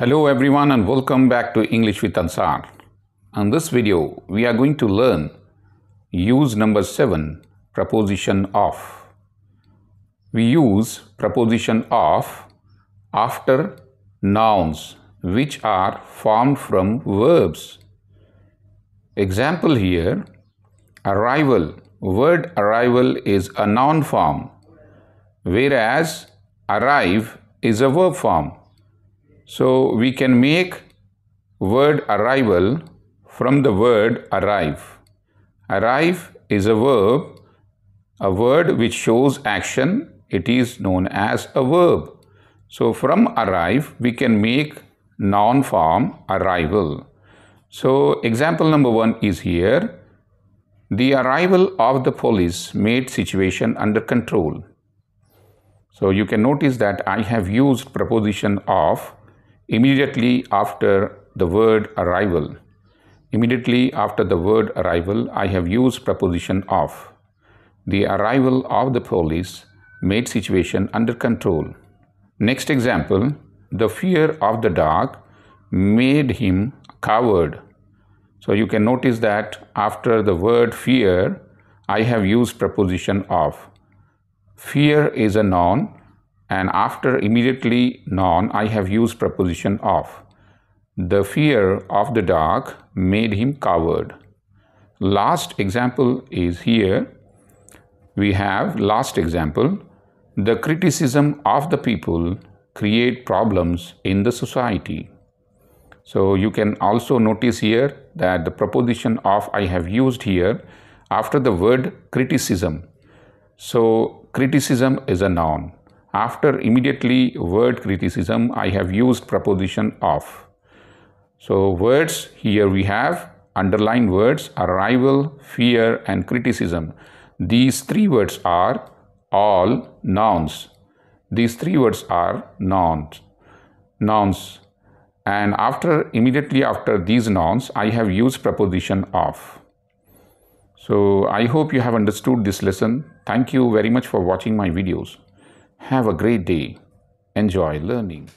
Hello everyone and welcome back to English with Ansar. In this video, we are going to learn use number 7, preposition of. We use preposition of after nouns which are formed from verbs. Example here, arrival. Word arrival is a noun form, whereas arrive is a verb form. So we can make word arrival from the word arrive. Arrive is a verb, a word which shows action. It is known as a verb. So from arrive, we can make noun form arrival. So example number one is here. The arrival of the police made situation under control. So you can notice that I have used preposition of Immediately after the word arrival, immediately after the word arrival, I have used preposition of. The arrival of the police made situation under control. Next example, the fear of the dark made him coward. So you can notice that after the word fear, I have used preposition of. Fear is a noun and after immediately non I have used preposition of. The fear of the dark made him coward. Last example is here. We have last example. The criticism of the people create problems in the society. So you can also notice here that the proposition of I have used here after the word criticism. So criticism is a noun after immediately word criticism, I have used preposition of. So words, here we have underlined words, arrival, fear and criticism. These three words are all nouns. These three words are nouns. Nouns. And after, immediately after these nouns, I have used preposition of. So I hope you have understood this lesson. Thank you very much for watching my videos. Have a great day. Enjoy learning.